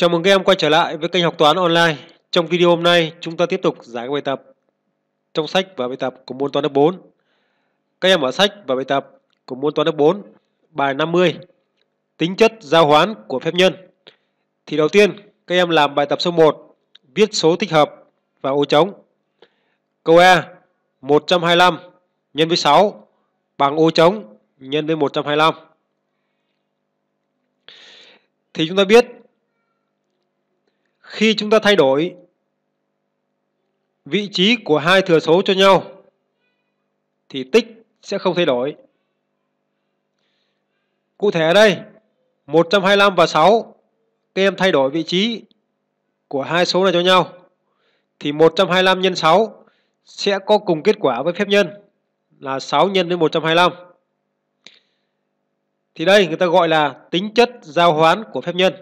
Chào mừng các em quay trở lại với kênh học toán online. Trong video hôm nay, chúng ta tiếp tục giải các bài tập trong sách và bài tập của môn toán lớp 4. Các em ở sách và bài tập của môn toán lớp 4, bài 50, tính chất giao hoán của phép nhân. Thì đầu tiên, các em làm bài tập số 1, viết số tích hợp và ô trống. Câu A, 125 nhân với 6 bằng ô trống nhân với 125. Thì chúng ta biết khi chúng ta thay đổi vị trí của hai thừa số cho nhau thì tích sẽ không thay đổi. Cụ thể ở đây 125 và 6 các em thay đổi vị trí của hai số này cho nhau thì 125 nhân 6 sẽ có cùng kết quả với phép nhân là 6 nhân với 125. Thì đây người ta gọi là tính chất giao hoán của phép nhân,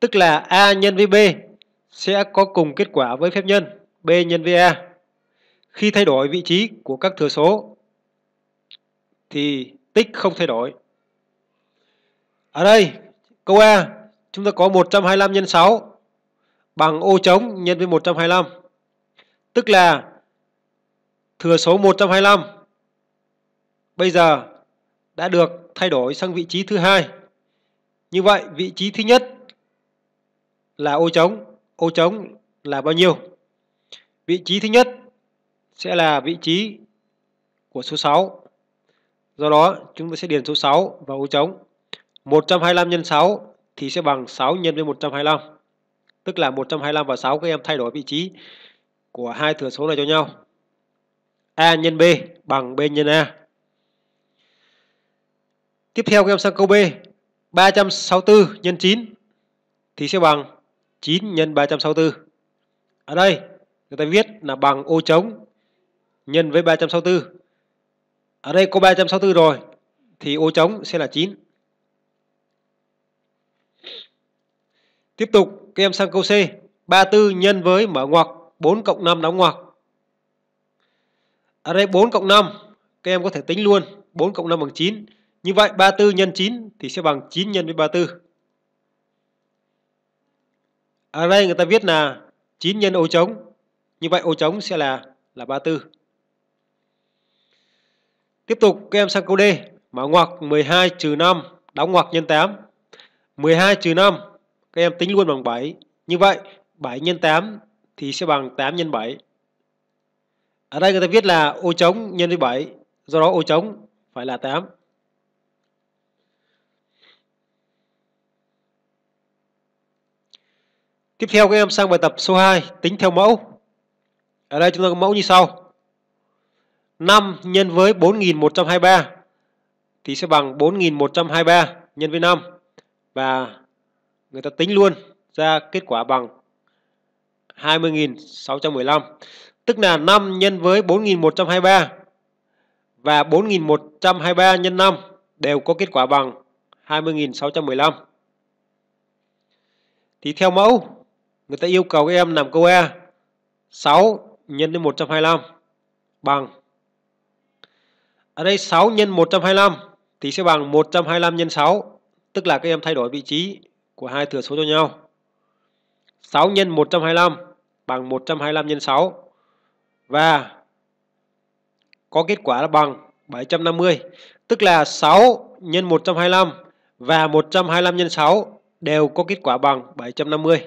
tức là a nhân với b sẽ có cùng kết quả với phép nhân B nhân VA. Khi thay đổi vị trí của các thừa số thì tích không thay đổi. Ở đây, câu A chúng ta có 125 nhân 6 bằng ô trống nhân với 125. Tức là thừa số 125 bây giờ đã được thay đổi sang vị trí thứ hai. Như vậy, vị trí thứ nhất là ô trống ô trống là bao nhiêu. Vị trí thứ nhất sẽ là vị trí của số 6. Do đó chúng ta sẽ điền số 6 vào ô trống. 125 x 6 thì sẽ bằng 6 nhân với 125. Tức là 125 và 6 các em thay đổi vị trí của hai thừa số này cho nhau. A nhân B bằng B nhân A. Tiếp theo các em sang câu B. 364 x 9 thì sẽ bằng 9 nhân 364. Ở đây người ta viết là bằng ô trống nhân với 364. Ở đây có 364 rồi thì ô trống sẽ là 9. Tiếp tục các em sang câu C, 34 nhân với mở ngoặc 4 cộng 5 đóng ngoặc. Ở đây 4 cộng 5 các em có thể tính luôn, 4 cộng 5 bằng 9. Như vậy 34 nhân 9 thì sẽ bằng 9 nhân với 34 ở à, đây người ta viết là 9 nhân ô trống như vậy ô trống sẽ là là 34 tiếp tục các em sang câu D mở ngoặc 12 trừ 5 đóng ngoặc nhân 8 12 trừ 5 các em tính luôn bằng 7 như vậy 7 nhân 8 thì sẽ bằng 8 nhân 7 ở đây người ta viết là ô trống nhân với 7 do đó ô trống phải là 8 Tiếp theo các em sang bài tập số 2, tính theo mẫu. Ở đây chúng ta có mẫu như sau. 5 nhân với 4123 thì sẽ bằng 4123 nhân với 5 và người ta tính luôn ra kết quả bằng 20.615. Tức là 5 nhân với 4123 và 4123 nhân 5 đều có kết quả bằng 20.615. Thì theo mẫu Người ta yêu cầu các em làm câu E 6 nhân với 125 bằng Ở đây 6 nhân 125 thì sẽ bằng 125 nhân 6 Tức là các em thay đổi vị trí của hai thừa số cho nhau 6 nhân 125 bằng 125 nhân 6 Và có kết quả là bằng 750 Tức là 6 nhân 125 và 125 nhân 6 đều có kết quả bằng 750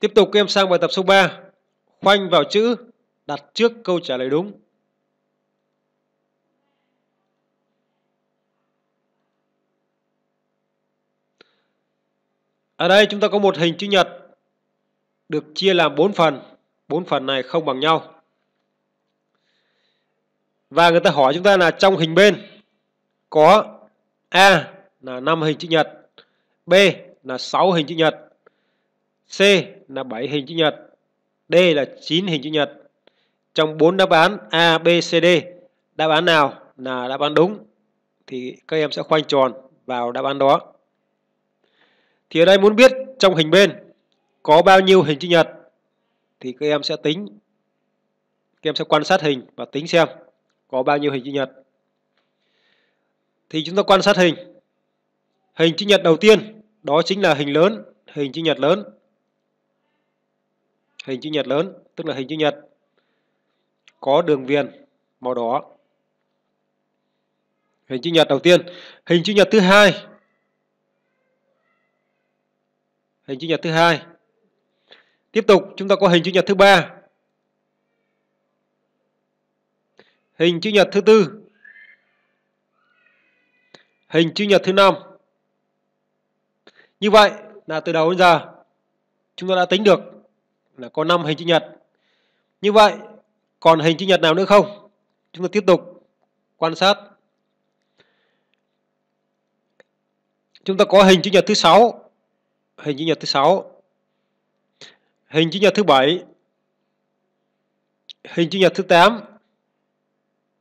Tiếp tục em sang bài tập số 3 Khoanh vào chữ đặt trước câu trả lời đúng Ở đây chúng ta có một hình chữ nhật được chia làm 4 phần. 4 phần này không bằng nhau. Và người ta hỏi chúng ta là trong hình bên có A là 5 hình chữ nhật, B là 6 hình chữ nhật, C là 7 hình chữ nhật, D là 9 hình chữ nhật. Trong 4 đáp án A, B, C, D, đáp án nào là đáp án đúng thì các em sẽ khoanh tròn vào đáp án đó. Thì ở đây muốn biết trong hình bên có bao nhiêu hình chữ nhật thì các em sẽ tính các em sẽ quan sát hình và tính xem có bao nhiêu hình chữ nhật. Thì chúng ta quan sát hình. Hình chữ nhật đầu tiên đó chính là hình lớn, hình chữ nhật lớn hình chữ nhật lớn tức là hình chữ nhật có đường viền màu đỏ hình chữ nhật đầu tiên hình chữ nhật thứ hai hình chữ nhật thứ hai tiếp tục chúng ta có hình chữ nhật thứ ba hình chữ nhật thứ tư hình chữ nhật thứ năm như vậy là từ đầu đến giờ chúng ta đã tính được là có 5 hình chữ nhật. Như vậy, còn hình chữ nhật nào nữa không? Chúng ta tiếp tục quan sát. Chúng ta có hình chữ nhật thứ sáu Hình chữ nhật thứ sáu Hình chữ nhật thứ bảy Hình chữ nhật thứ 8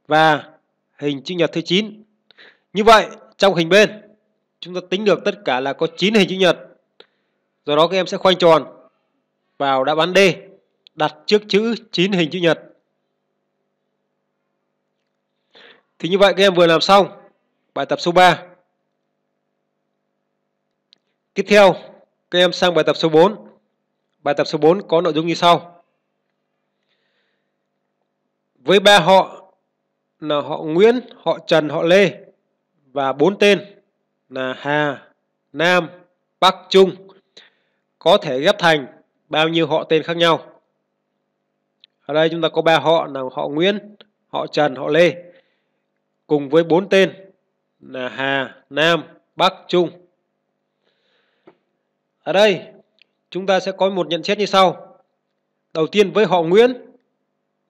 và hình chữ nhật thứ 9. Như vậy, trong hình bên chúng ta tính được tất cả là có 9 hình chữ nhật. Do đó các em sẽ khoanh tròn vào đáp án D đặt trước chữ 9 hình chữ nhật. Thì như vậy các em vừa làm xong bài tập số 3. Tiếp theo, các em sang bài tập số 4. Bài tập số 4 có nội dung như sau. Với ba họ là họ Nguyễn, họ Trần, họ Lê và bốn tên là Hà, Nam, Bắc, Trung có thể ghép thành bao nhiêu họ tên khác nhau. Ở đây chúng ta có ba họ là họ Nguyễn, họ Trần, họ Lê cùng với bốn tên là Hà, Nam, Bắc, Trung. Ở đây chúng ta sẽ có một nhận xét như sau. Đầu tiên với họ Nguyễn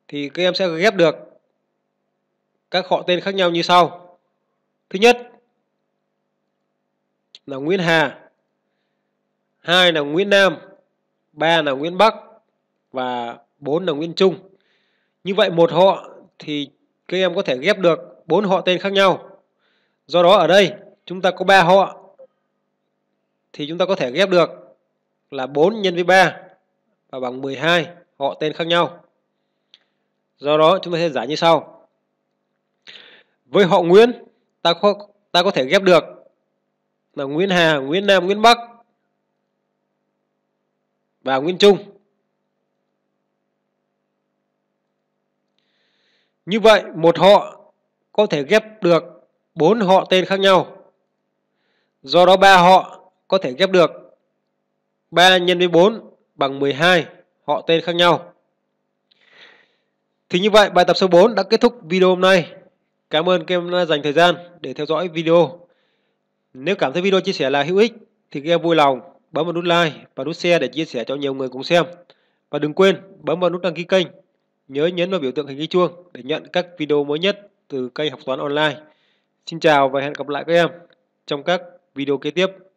thì các em sẽ ghép được các họ tên khác nhau như sau. Thứ nhất là Nguyễn Hà, hai là Nguyễn Nam, 3 là nguyễn Bắc và 4 là nguyễn Trung. Như vậy một họ thì các em có thể ghép được bốn họ tên khác nhau. Do đó ở đây chúng ta có 3 họ thì chúng ta có thể ghép được là 4 nhân với 3 và bằng 12 họ tên khác nhau. Do đó chúng ta sẽ giải như sau. Với họ Nguyễn, ta có ta có thể ghép được là Nguyễn Hà, Nguyễn Nam, Nguyễn Bắc và Nguyễn Trung. Như vậy, một họ có thể ghép được bốn họ tên khác nhau. Do đó ba họ có thể ghép được 3 nhân với 4 bằng 12 họ tên khác nhau. Thì như vậy, bài tập số 4 đã kết thúc video hôm nay. Cảm ơn các em đã dành thời gian để theo dõi video. Nếu cảm thấy video chia sẻ là hữu ích thì các em vui lòng bấm vào nút like và nút share để chia sẻ cho nhiều người cùng xem. Và đừng quên bấm vào nút đăng ký kênh, nhớ nhấn vào biểu tượng hình cái chuông để nhận các video mới nhất từ kênh học toán online. Xin chào và hẹn gặp lại các em trong các video kế tiếp.